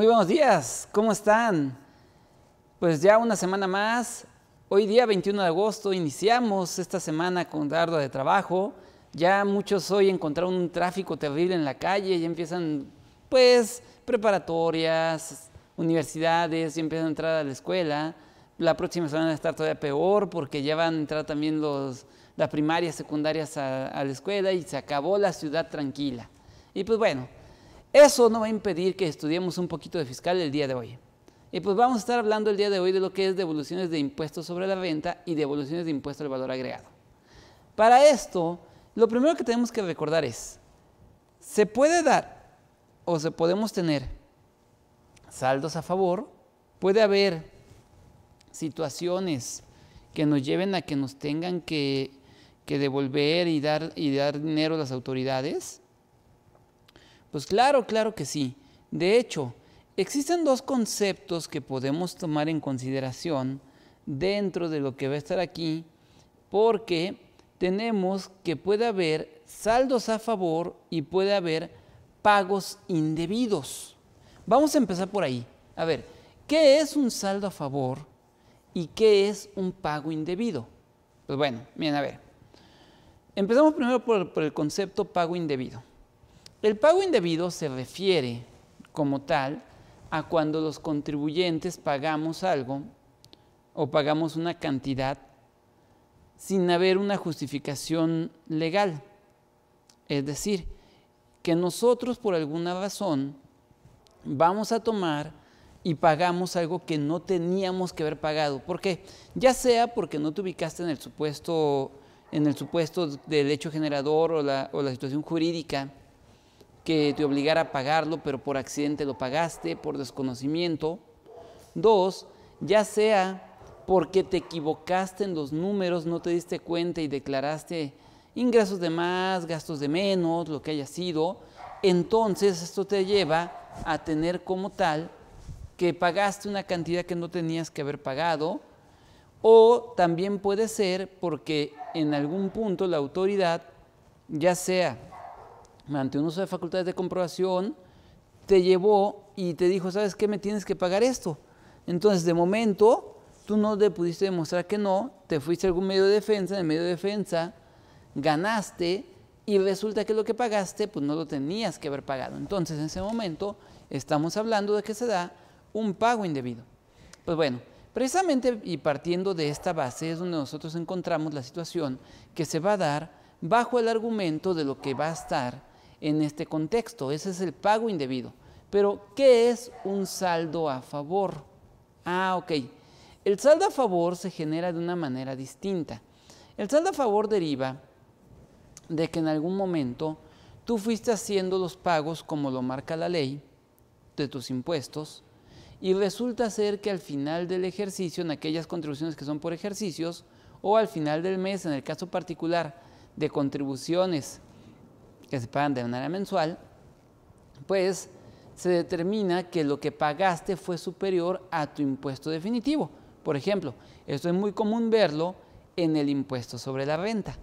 Muy buenos días, ¿cómo están? Pues ya una semana más, hoy día 21 de agosto iniciamos esta semana con ardua de trabajo, ya muchos hoy encontraron un tráfico terrible en la calle, ya empiezan pues preparatorias, universidades, ya empiezan a entrar a la escuela, la próxima semana va a estar todavía peor porque ya van a entrar también los, las primarias, secundarias a la escuela y se acabó la ciudad tranquila. Y pues bueno, eso no va a impedir que estudiemos un poquito de fiscal el día de hoy. Y pues vamos a estar hablando el día de hoy de lo que es devoluciones de impuestos sobre la venta y devoluciones de impuestos al valor agregado. Para esto, lo primero que tenemos que recordar es, se puede dar o se podemos tener saldos a favor, puede haber situaciones que nos lleven a que nos tengan que, devolver y dar, y dar dinero a las autoridades, pues claro, claro que sí. De hecho, existen dos conceptos que podemos tomar en consideración dentro de lo que va a estar aquí, porque tenemos que puede haber saldos a favor y puede haber pagos indebidos. Vamos a empezar por ahí. A ver, ¿qué es un saldo a favor y qué es un pago indebido? Pues bueno, miren, a ver. Empezamos primero por, por el concepto pago indebido. El pago indebido se refiere como tal a cuando los contribuyentes pagamos algo o pagamos una cantidad sin haber una justificación legal. Es decir, que nosotros por alguna razón vamos a tomar y pagamos algo que no teníamos que haber pagado. ¿Por qué? Ya sea porque no te ubicaste en el supuesto, en el supuesto del hecho generador o la, o la situación jurídica que te obligara a pagarlo, pero por accidente lo pagaste, por desconocimiento. Dos, ya sea porque te equivocaste en los números, no te diste cuenta y declaraste ingresos de más, gastos de menos, lo que haya sido, entonces esto te lleva a tener como tal que pagaste una cantidad que no tenías que haber pagado, o también puede ser porque en algún punto la autoridad, ya sea ante un uso de facultades de comprobación, te llevó y te dijo, ¿sabes qué? Me tienes que pagar esto. Entonces, de momento, tú no le pudiste demostrar que no, te fuiste a algún medio de defensa, en el medio de defensa ganaste y resulta que lo que pagaste, pues no lo tenías que haber pagado. Entonces, en ese momento, estamos hablando de que se da un pago indebido. Pues bueno, precisamente y partiendo de esta base es donde nosotros encontramos la situación que se va a dar bajo el argumento de lo que va a estar en este contexto. Ese es el pago indebido. Pero, ¿qué es un saldo a favor? Ah, ok. El saldo a favor se genera de una manera distinta. El saldo a favor deriva de que en algún momento tú fuiste haciendo los pagos como lo marca la ley de tus impuestos y resulta ser que al final del ejercicio, en aquellas contribuciones que son por ejercicios, o al final del mes, en el caso particular de contribuciones que se pagan de manera mensual, pues se determina que lo que pagaste fue superior a tu impuesto definitivo. Por ejemplo, esto es muy común verlo en el impuesto sobre la renta.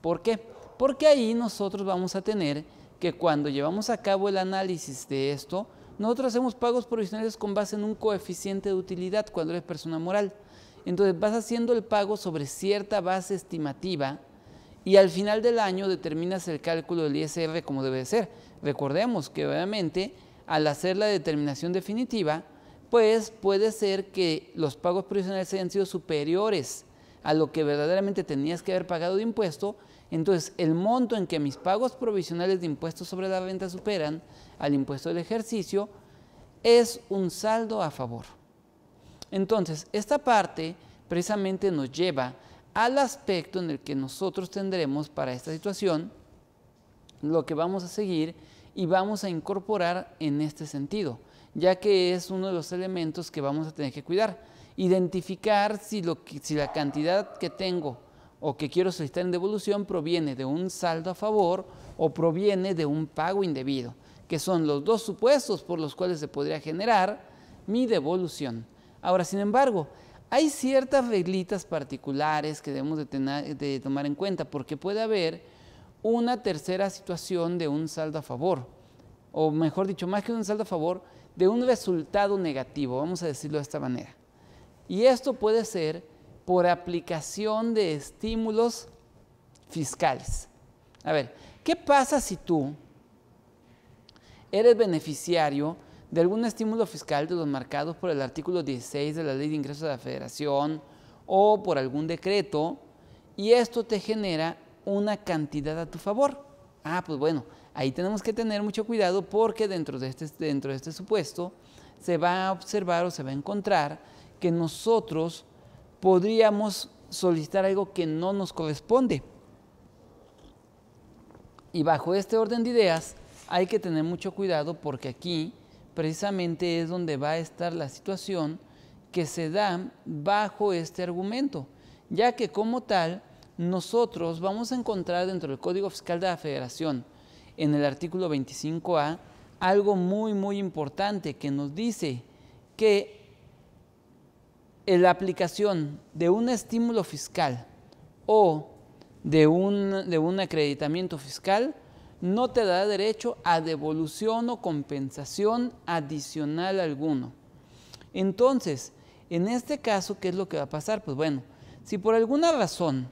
¿Por qué? Porque ahí nosotros vamos a tener que cuando llevamos a cabo el análisis de esto, nosotros hacemos pagos provisionales con base en un coeficiente de utilidad cuando eres persona moral. Entonces vas haciendo el pago sobre cierta base estimativa y al final del año determinas el cálculo del ISR como debe ser. Recordemos que obviamente al hacer la determinación definitiva, pues puede ser que los pagos provisionales hayan sido superiores a lo que verdaderamente tenías que haber pagado de impuesto, entonces el monto en que mis pagos provisionales de impuestos sobre la venta superan al impuesto del ejercicio es un saldo a favor. Entonces, esta parte precisamente nos lleva al aspecto en el que nosotros tendremos para esta situación, lo que vamos a seguir y vamos a incorporar en este sentido, ya que es uno de los elementos que vamos a tener que cuidar. Identificar si, lo si la cantidad que tengo o que quiero solicitar en devolución proviene de un saldo a favor o proviene de un pago indebido, que son los dos supuestos por los cuales se podría generar mi devolución. Ahora, sin embargo, hay ciertas reglitas particulares que debemos de, de tomar en cuenta porque puede haber una tercera situación de un saldo a favor, o mejor dicho, más que un saldo a favor, de un resultado negativo, vamos a decirlo de esta manera. Y esto puede ser por aplicación de estímulos fiscales. A ver, ¿qué pasa si tú eres beneficiario de algún estímulo fiscal de los marcados por el artículo 16 de la Ley de Ingresos de la Federación o por algún decreto, y esto te genera una cantidad a tu favor. Ah, pues bueno, ahí tenemos que tener mucho cuidado porque dentro de este, dentro de este supuesto se va a observar o se va a encontrar que nosotros podríamos solicitar algo que no nos corresponde. Y bajo este orden de ideas hay que tener mucho cuidado porque aquí precisamente es donde va a estar la situación que se da bajo este argumento, ya que como tal nosotros vamos a encontrar dentro del Código Fiscal de la Federación, en el artículo 25A, algo muy, muy importante que nos dice que la aplicación de un estímulo fiscal o de un, de un acreditamiento fiscal no te da derecho a devolución o compensación adicional alguno. Entonces, en este caso, ¿qué es lo que va a pasar? Pues bueno, si por alguna razón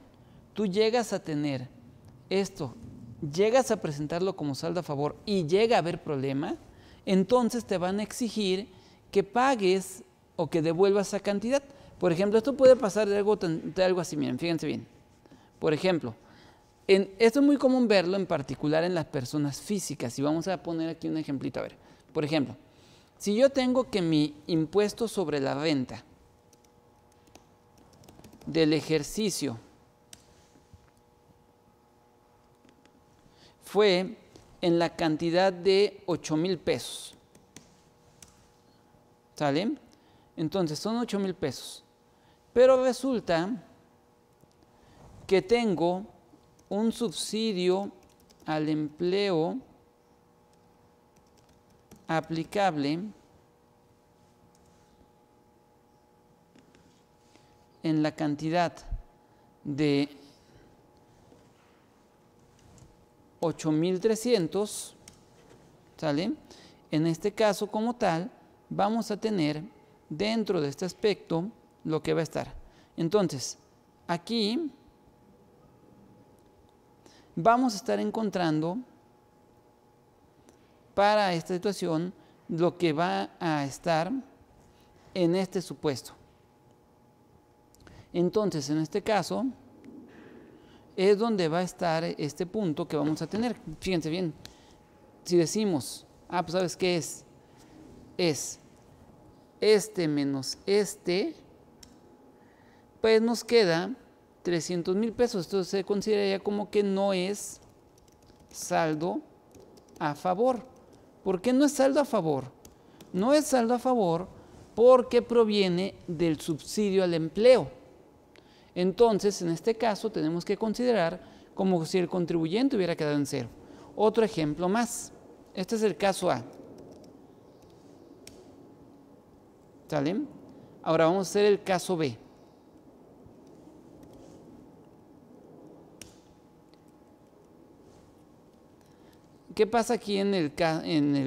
tú llegas a tener esto, llegas a presentarlo como saldo a favor y llega a haber problema, entonces te van a exigir que pagues o que devuelvas esa cantidad. Por ejemplo, esto puede pasar de algo, de algo así, miren, fíjense bien. Por ejemplo, esto es muy común verlo, en particular en las personas físicas. Y vamos a poner aquí un ejemplito. A ver, por ejemplo, si yo tengo que mi impuesto sobre la venta del ejercicio fue en la cantidad de 8 mil pesos. ¿Sale? Entonces son 8 mil pesos. Pero resulta que tengo un subsidio al empleo aplicable en la cantidad de 8.300, ¿sale? En este caso como tal, vamos a tener dentro de este aspecto lo que va a estar. Entonces, aquí vamos a estar encontrando para esta situación lo que va a estar en este supuesto. Entonces, en este caso, es donde va a estar este punto que vamos a tener. Fíjense bien, si decimos, ah, pues sabes qué es, es este menos este, pues nos queda 300 mil pesos. Esto se consideraría como que no es saldo a favor. ¿Por qué no es saldo a favor? No es saldo a favor porque proviene del subsidio al empleo. Entonces, en este caso, tenemos que considerar como si el contribuyente hubiera quedado en cero. Otro ejemplo más. Este es el caso A. ¿Sale? Ahora vamos a hacer el caso B. ¿Qué pasa aquí en el,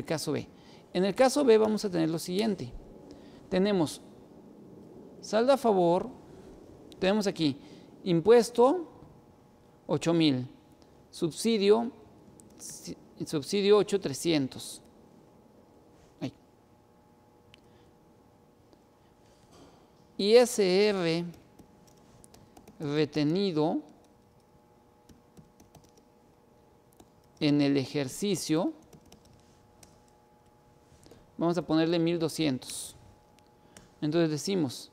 caso B? En el caso B vamos a tener lo siguiente. Tenemos saldo a favor, tenemos aquí impuesto 8000, subsidio subsidio 8300. ISR retenido en el ejercicio, vamos a ponerle 1200. Entonces decimos,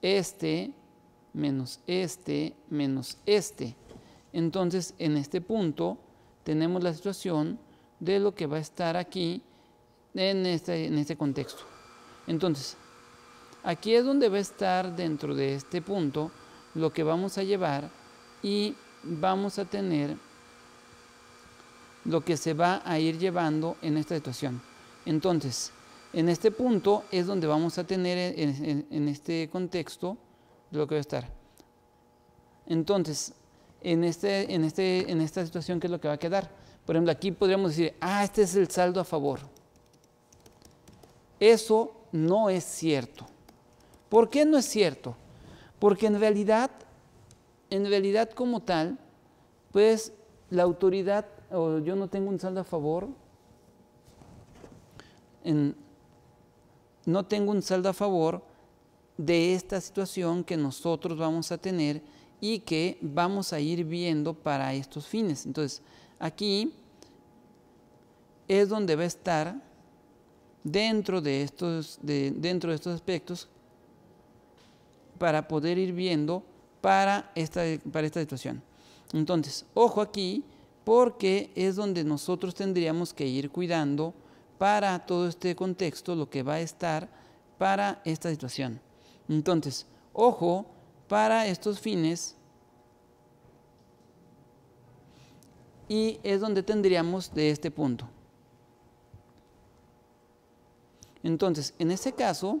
este menos este menos este. Entonces en este punto tenemos la situación de lo que va a estar aquí en este, en este contexto. Entonces, aquí es donde va a estar dentro de este punto lo que vamos a llevar y vamos a tener lo que se va a ir llevando en esta situación. Entonces, en este punto es donde vamos a tener en, este contexto lo que va a estar. Entonces, en, este, en, este, en esta situación, ¿qué es lo que va a quedar? Por ejemplo, aquí podríamos decir, ah, este es el saldo a favor. Eso no es cierto. ¿Por qué no es cierto? Porque en realidad, en realidad como tal, pues la autoridad o yo no tengo un saldo a favor, no tengo un saldo a favor de esta situación que nosotros vamos a tener y que vamos a ir viendo para estos fines. Entonces, aquí es donde va a estar dentro de estos, dentro de estos aspectos para poder ir viendo para esta, para esta situación. Entonces, ojo aquí porque es donde nosotros tendríamos que ir cuidando para todo este contexto lo que va a estar para esta situación. Entonces, ojo, para estos fines y es donde tendríamos de este punto. Entonces, en ese caso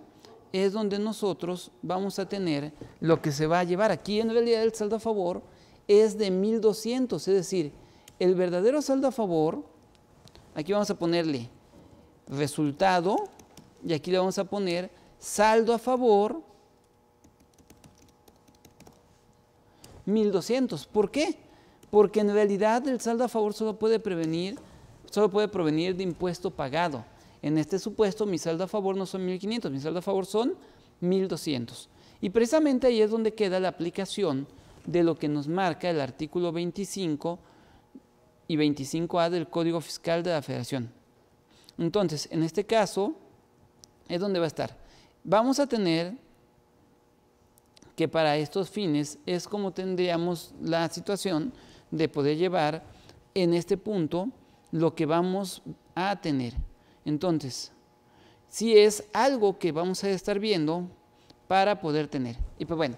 es donde nosotros vamos a tener lo que se va a llevar. Aquí en realidad el saldo a favor es de 1200, es decir, el verdadero saldo a favor, aquí vamos a ponerle resultado y aquí le vamos a poner saldo a favor 1200. ¿Por qué? Porque en realidad el saldo a favor solo puede prevenir, solo puede provenir de impuesto pagado. En este supuesto mi saldo a favor no son 1500, mi saldo a favor son 1200. Y precisamente ahí es donde queda la aplicación de lo que nos marca el artículo 25 y 25A del Código Fiscal de la Federación. Entonces, en este caso, es donde va a estar. Vamos a tener que para estos fines es como tendríamos la situación de poder llevar en este punto lo que vamos a tener. Entonces, si es algo que vamos a estar viendo para poder tener. Y pues bueno,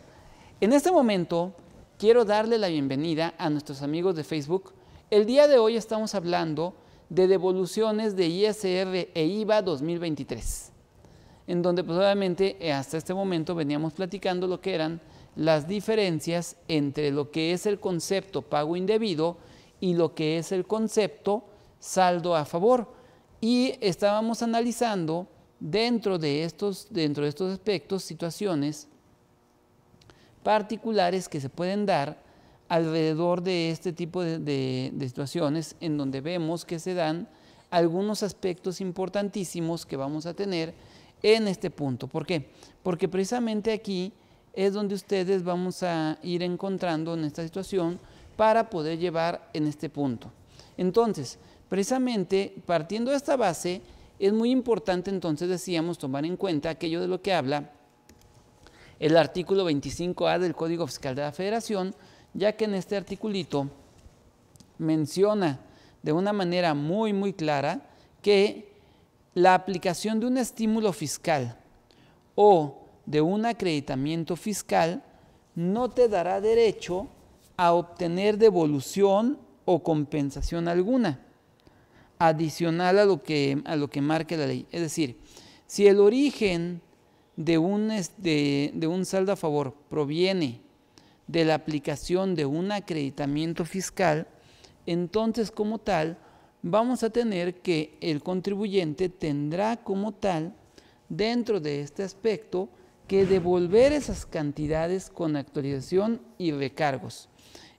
en este momento quiero darle la bienvenida a nuestros amigos de Facebook el día de hoy estamos hablando de devoluciones de ISR e IVA 2023, en donde probablemente pues, eh, hasta este momento veníamos platicando lo que eran las diferencias entre lo que es el concepto pago indebido y lo que es el concepto saldo a favor. Y estábamos analizando dentro de estos, dentro de estos aspectos, situaciones particulares que se pueden dar alrededor de este tipo de, situaciones en donde vemos que se dan algunos aspectos importantísimos que vamos a tener en este punto. ¿Por qué? Porque precisamente aquí es donde ustedes vamos a ir encontrando en esta situación para poder llevar en este punto. Entonces, precisamente partiendo de esta base, es muy importante entonces, decíamos, tomar en cuenta aquello de lo que habla el artículo 25A del Código Fiscal de la Federación, ya que en este articulito menciona de una manera muy, muy clara que la aplicación de un estímulo fiscal o de un acreditamiento fiscal no te dará derecho a obtener devolución o compensación alguna, adicional a lo que, a lo que marque la ley. Es decir, si el origen de un, de un saldo a favor proviene de la aplicación de un acreditamiento fiscal, entonces como tal vamos a tener que el contribuyente tendrá como tal dentro de este aspecto que devolver esas cantidades con actualización y recargos.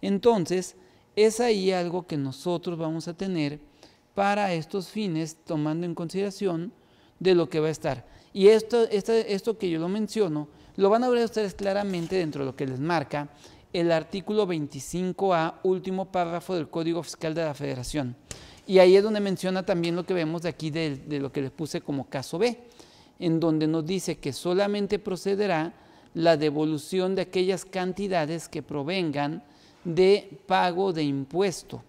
Entonces, es ahí algo que nosotros vamos a tener para estos fines, tomando en consideración de lo que va a estar. Y esto, esto, esto que yo lo menciono lo van a ver ustedes claramente dentro de lo que les marca el artículo 25A, último párrafo del Código Fiscal de la Federación. Y ahí es donde menciona también lo que vemos de aquí de, lo que les puse como caso B, en donde nos dice que solamente procederá la devolución de aquellas cantidades que provengan de pago de impuesto.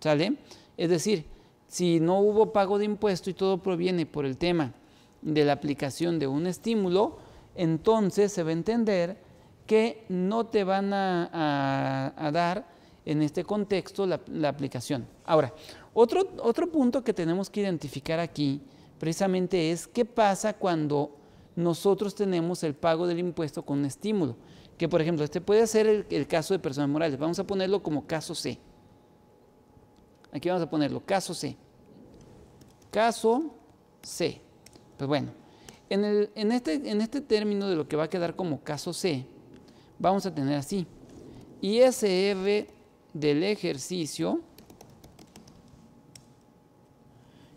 ¿Sale? Es decir, si no hubo pago de impuesto y todo proviene por el tema de la aplicación de un estímulo, entonces se va a entender que no te van a, dar en este contexto la, aplicación. Ahora, otro, punto que tenemos que identificar aquí precisamente es qué pasa cuando nosotros tenemos el pago del impuesto con estímulo. Que por ejemplo, este puede ser el, el caso de personas morales. Vamos a ponerlo como caso C. Aquí vamos a ponerlo, caso C. Caso C. Pues bueno, en, este, este término de lo que va a quedar como caso C, vamos a tener así. ISR e del ejercicio.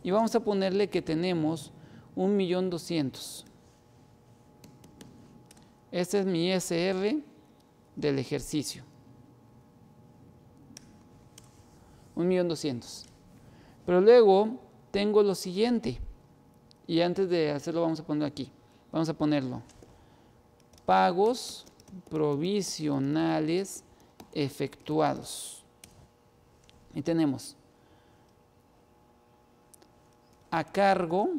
Y vamos a ponerle que tenemos 1.200.000. Este es mi ISR e del ejercicio. 1.200.000. Pero luego tengo lo siguiente. Y antes de hacerlo vamos a poner aquí. Vamos a ponerlo. Pagos provisionales efectuados. Y tenemos a cargo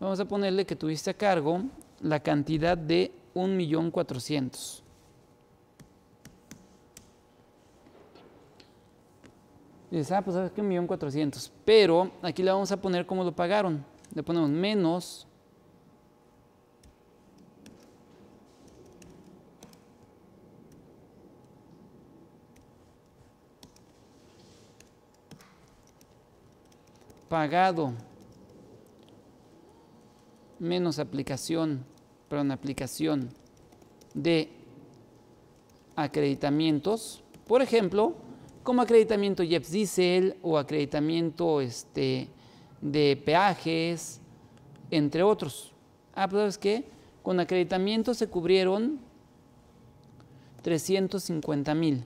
Vamos a ponerle que tuviste a cargo la cantidad de un millón cuatrocientos. Dices, ah, pues sabes que un millón cuatrocientos. Pero aquí le vamos a poner cómo lo pagaron. Le ponemos menos pagado menos aplicación una aplicación de acreditamientos. Por ejemplo, como acreditamiento JEPS Diesel o acreditamiento este, de peajes, entre otros. Ah, pero pues, es que con acreditamientos se cubrieron 350 mil.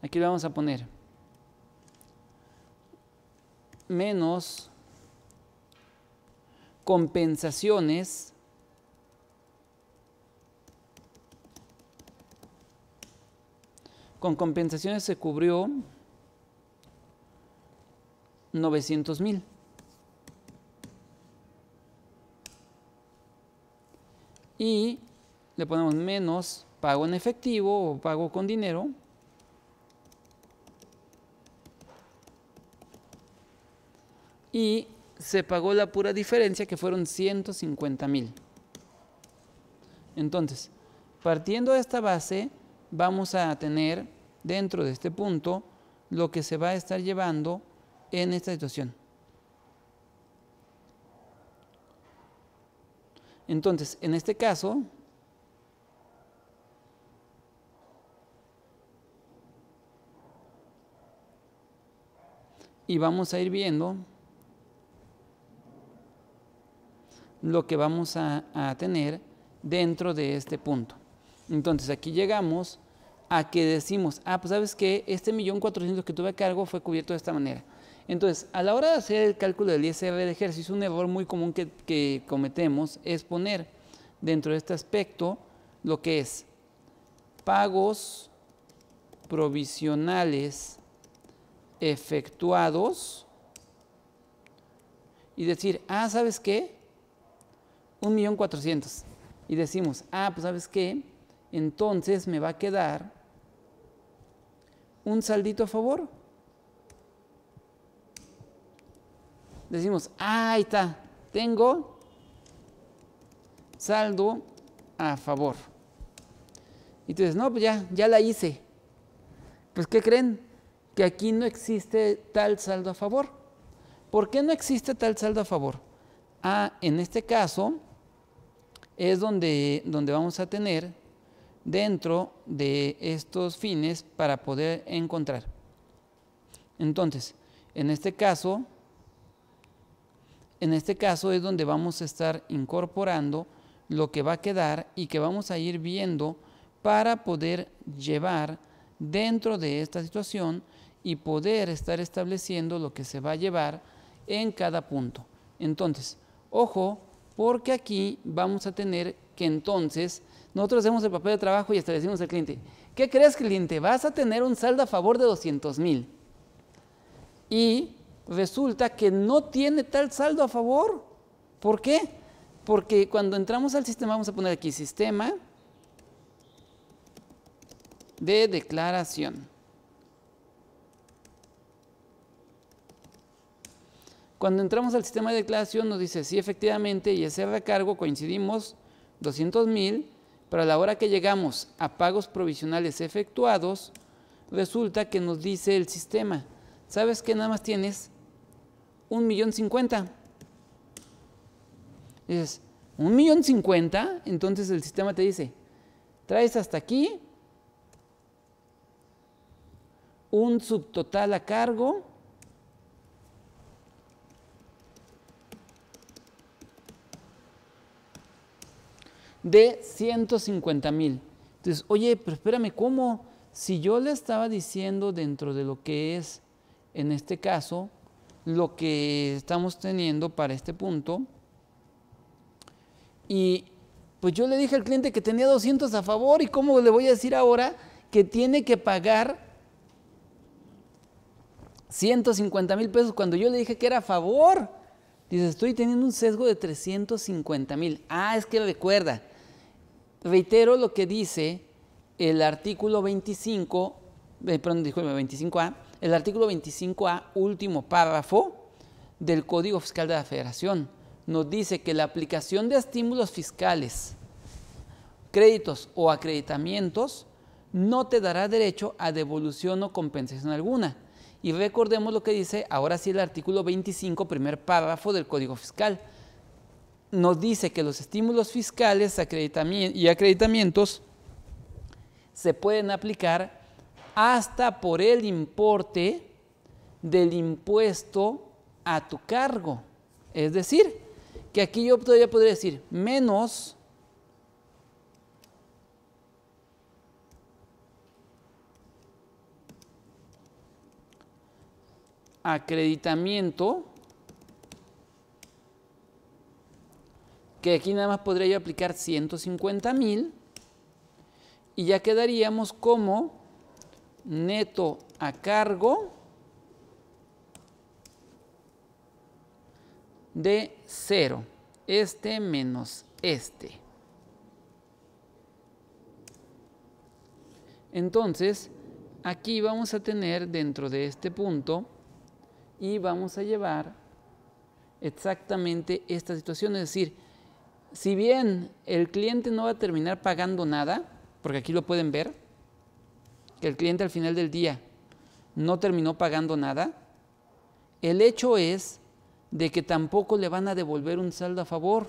Aquí lo vamos a poner menos compensaciones con compensaciones se cubrió 900 mil. Y le ponemos menos pago en efectivo o pago con dinero y se pagó la pura diferencia que fueron 150 mil. Entonces, partiendo de esta base, vamos a tener dentro de este punto lo que se va a estar llevando en esta situación. Entonces, en este caso, y vamos a ir viendo lo que vamos a, tener dentro de este punto. Entonces aquí llegamos a que decimos, ah, pues sabes que este millón cuatrocientos que tuve a cargo fue cubierto de esta manera. Entonces, a la hora de hacer el cálculo del ISR de ejercicio, un error muy común que, que cometemos es poner dentro de este aspecto lo que es pagos provisionales efectuados y decir, ah, ¿sabes qué? un millón Y decimos, ah, pues sabes qué, entonces me va a quedar un saldito a favor. Decimos, ah, ahí está, tengo saldo a favor. Y tú no, pues ya, ya la hice. Pues ¿qué creen? Que aquí no existe tal saldo a favor. ¿Por qué no existe tal saldo a favor? Ah, en este caso, es donde, donde vamos a tener dentro de estos fines para poder encontrar. Entonces, en este caso, en este caso es donde vamos a estar incorporando lo que va a quedar y que vamos a ir viendo para poder llevar dentro de esta situación y poder estar estableciendo lo que se va a llevar en cada punto. Entonces, ojo porque aquí vamos a tener que entonces nosotros hacemos el papel de trabajo y establecimos el cliente. ¿Qué crees, cliente? Vas a tener un saldo a favor de 200 mil. Y resulta que no tiene tal saldo a favor. ¿Por qué? Porque cuando entramos al sistema, vamos a poner aquí sistema de declaración. Cuando entramos al sistema de declaración nos dice, sí, efectivamente, y ese recargo coincidimos 200 mil, pero a la hora que llegamos a pagos provisionales efectuados, resulta que nos dice el sistema, ¿sabes qué nada más tienes? Un millón cincuenta. Dices, ¿un millón cincuenta? Entonces el sistema te dice, traes hasta aquí un subtotal a cargo de 150 mil. Entonces, oye, pero espérame, ¿cómo? Si yo le estaba diciendo dentro de lo que es, en este caso, lo que estamos teniendo para este punto, y pues yo le dije al cliente que tenía 200 a favor, ¿y cómo le voy a decir ahora que tiene que pagar 150 mil pesos cuando yo le dije que era a favor? Dice, estoy teniendo un sesgo de 350 mil. Ah, es que recuerda, reitero lo que dice el artículo 25, eh, perdón, 25A, el artículo 25A, último párrafo del Código Fiscal de la Federación. Nos dice que la aplicación de estímulos fiscales, créditos o acreditamientos no te dará derecho a devolución o compensación alguna. Y recordemos lo que dice ahora sí el artículo 25, primer párrafo del Código Fiscal nos dice que los estímulos fiscales y acreditamientos se pueden aplicar hasta por el importe del impuesto a tu cargo. Es decir, que aquí yo todavía podría decir menos acreditamiento que aquí nada más podría yo aplicar 150 mil y ya quedaríamos como neto a cargo de cero Este menos este. Entonces, aquí vamos a tener dentro de este punto y vamos a llevar exactamente esta situación, es decir, si bien el cliente no va a terminar pagando nada, porque aquí lo pueden ver, que el cliente al final del día no terminó pagando nada, el hecho es de que tampoco le van a devolver un saldo a favor,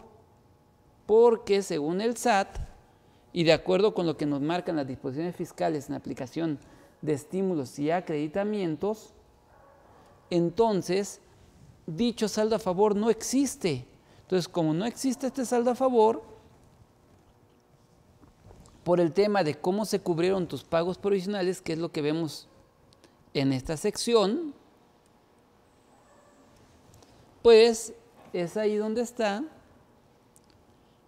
porque según el SAT y de acuerdo con lo que nos marcan las disposiciones fiscales en aplicación de estímulos y acreditamientos, entonces dicho saldo a favor no existe entonces, como no existe este saldo a favor, por el tema de cómo se cubrieron tus pagos provisionales, que es lo que vemos en esta sección, pues es ahí donde está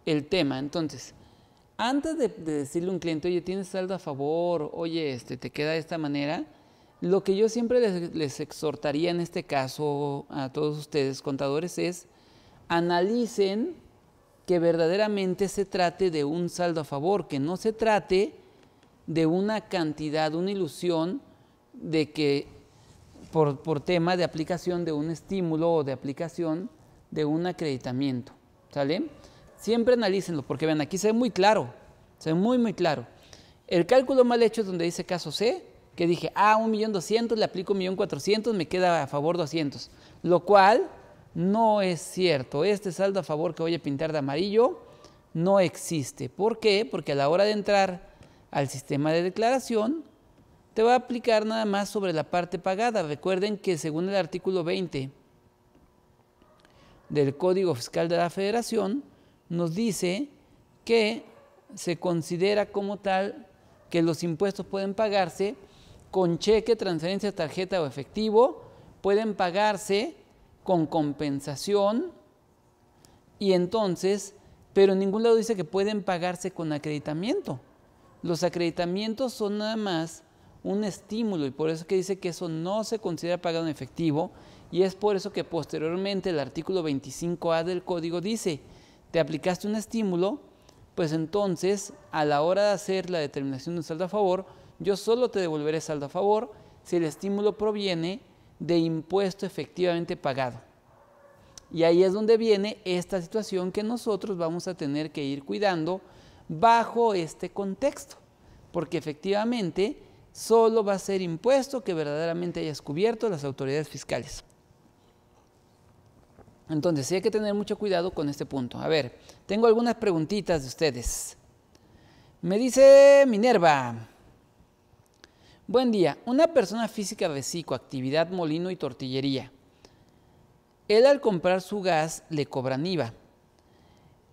el tema. Entonces, antes de, decirle a un cliente, oye, tienes saldo a favor, oye, este, te queda de esta manera, lo que yo siempre les exhortaría en este caso a todos ustedes, contadores, es analicen que verdaderamente se trate de un saldo a favor, que no se trate de una cantidad, una ilusión de que por, tema de aplicación de un estímulo o de aplicación de un acreditamiento. ¿Sale? Siempre analícenlo, porque vean, aquí se ve muy claro, se ve muy, muy claro. El cálculo mal hecho es donde dice caso C, que dije, ah, un millón doscientos, le aplico un millón me queda a favor 200, lo cual no es cierto. Este saldo a favor que voy a pintar de amarillo no existe. ¿Por qué? Porque a la hora de entrar al sistema de declaración, te va a aplicar nada más sobre la parte pagada. Recuerden que según el artículo 20 del Código Fiscal de la Federación, nos dice que se considera como tal que los impuestos pueden pagarse con cheque, transferencia, tarjeta o efectivo, pueden pagarse con compensación y entonces, pero en ningún lado dice que pueden pagarse con acreditamiento. Los acreditamientos son nada más un estímulo y por eso que dice que eso no se considera pagado en efectivo y es por eso que posteriormente el artículo 25A del código dice, te aplicaste un estímulo, pues entonces a la hora de hacer la determinación de un saldo a favor, yo solo te devolveré saldo a favor si el estímulo proviene de impuesto efectivamente pagado. Y ahí es donde viene esta situación que nosotros vamos a tener que ir cuidando bajo este contexto, porque efectivamente solo va a ser impuesto que verdaderamente hayas cubierto las autoridades fiscales. Entonces, sí hay que tener mucho cuidado con este punto. A ver, tengo algunas preguntitas de ustedes. Me dice Minerva, Buen día, una persona física de actividad molino y tortillería. Él al comprar su gas le cobran IVA.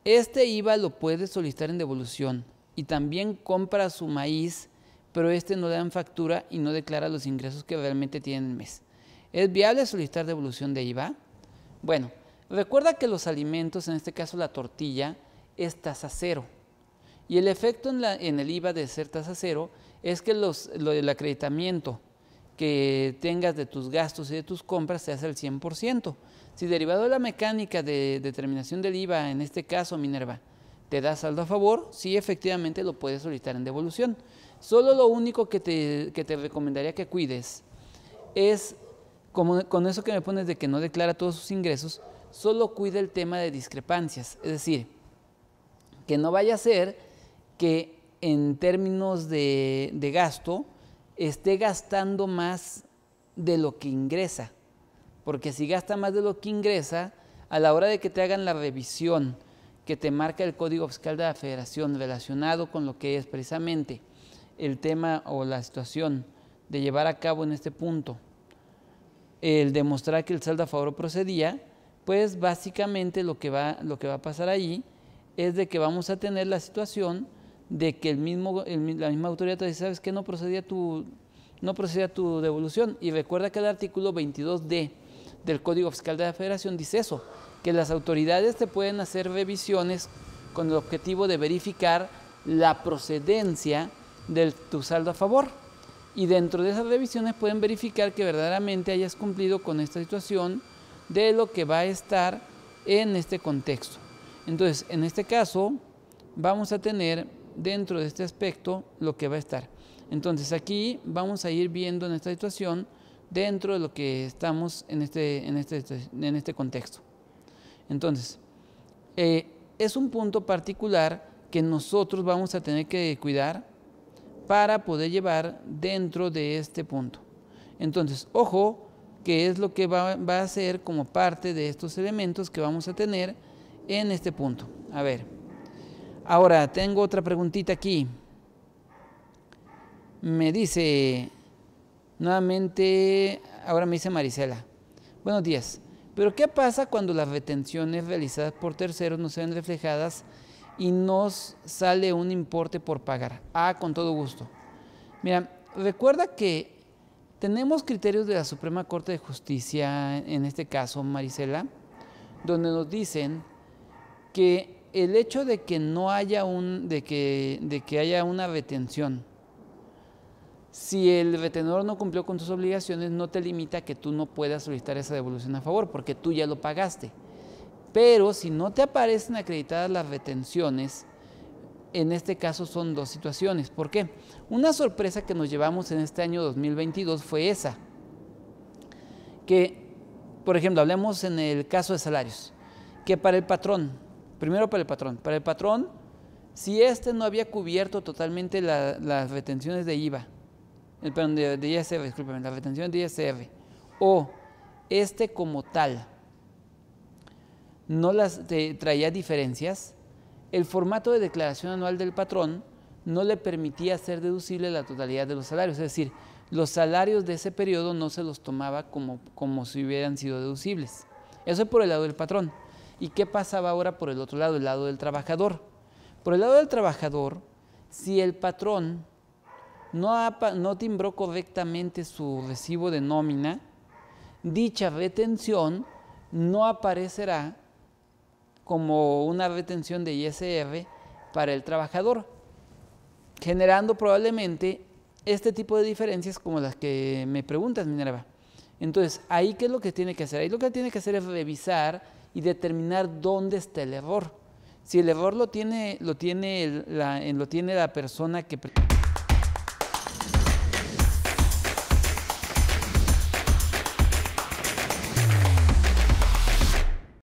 Este IVA lo puede solicitar en devolución y también compra su maíz, pero este no le dan factura y no declara los ingresos que realmente tiene en el mes. ¿Es viable solicitar devolución de IVA? Bueno, recuerda que los alimentos, en este caso la tortilla, es tasa cero. Y el efecto en, en el IVA de ser tasa cero es que los, del acreditamiento que tengas de tus gastos y de tus compras se hace al 100%. Si derivado de la mecánica de determinación del IVA, en este caso Minerva, te da saldo a favor, sí efectivamente lo puedes solicitar en devolución. Solo lo único que te, recomendaría que cuides es, como, con eso que me pones de que no declara todos sus ingresos, solo cuida el tema de discrepancias. Es decir, que no vaya a ser que en términos de, gasto esté gastando más de lo que ingresa. Porque si gasta más de lo que ingresa, a la hora de que te hagan la revisión que te marca el Código Fiscal de la Federación relacionado con lo que es precisamente el tema o la situación de llevar a cabo en este punto, el demostrar que el saldo a favor procedía, pues básicamente lo que va, lo que va a pasar allí es de que vamos a tener la situación de que el mismo, la misma autoridad te dice, ¿sabes qué? No procedía tu, no procedía tu devolución. Y recuerda que el artículo 22D del Código Fiscal de la Federación dice eso, que las autoridades te pueden hacer revisiones con el objetivo de verificar la procedencia de tu saldo a favor. Y dentro de esas revisiones pueden verificar que verdaderamente hayas cumplido con esta situación de lo que va a estar en este contexto. Entonces, en este caso, vamos a tener dentro de este aspecto lo que va a estar. Entonces aquí vamos a ir viendo en esta situación dentro de lo que estamos en este, en este, este contexto. Entonces, eh, es un punto particular que nosotros vamos a tener que cuidar para poder llevar dentro de este punto. Entonces, ojo, que es lo que va a ser como parte de estos elementos que vamos a tener en este punto. A ver. Ahora, tengo otra preguntita aquí. Me dice nuevamente, ahora me dice Marisela. Buenos días. Pero ¿qué pasa cuando las retenciones realizadas por terceros no se ven reflejadas y nos sale un importe por pagar? Ah, con todo gusto. Mira, recuerda que tenemos criterios de la Suprema Corte de Justicia, en este caso Marisela, donde nos dicen que el hecho de que no haya un, de que, de que haya una retención, si el retenedor no cumplió con tus obligaciones, no te limita que tú no puedas solicitar esa devolución a favor, porque tú ya lo pagaste. Pero si no te aparecen acreditadas las retenciones, en este caso son dos situaciones. ¿Por qué? Una sorpresa que nos llevamos en este año 2022 fue esa. Que, por ejemplo, hablemos en el caso de salarios, que para el patrón Primero para el patrón. Para el patrón, si éste no había cubierto totalmente las retenciones de IVA, el, perdón, de, de ISR, las retenciones de ISR, o este como tal no las traía diferencias, el formato de declaración anual del patrón no le permitía ser deducible la totalidad de los salarios, es decir, los salarios de ese periodo no se los tomaba como, como si hubieran sido deducibles. Eso es por el lado del patrón. ¿Y qué pasaba ahora por el otro lado, el lado del trabajador? Por el lado del trabajador, si el patrón no, timbró correctamente su recibo de nómina, dicha retención no aparecerá como una retención de ISR para el trabajador, generando probablemente este tipo de diferencias como las que me preguntas, Minerva. Entonces, ahí qué es lo que tiene que hacer? Ahí lo que tiene que hacer es revisar y determinar dónde está el error. Si el error lo tiene, lo tiene, la, lo tiene la persona que...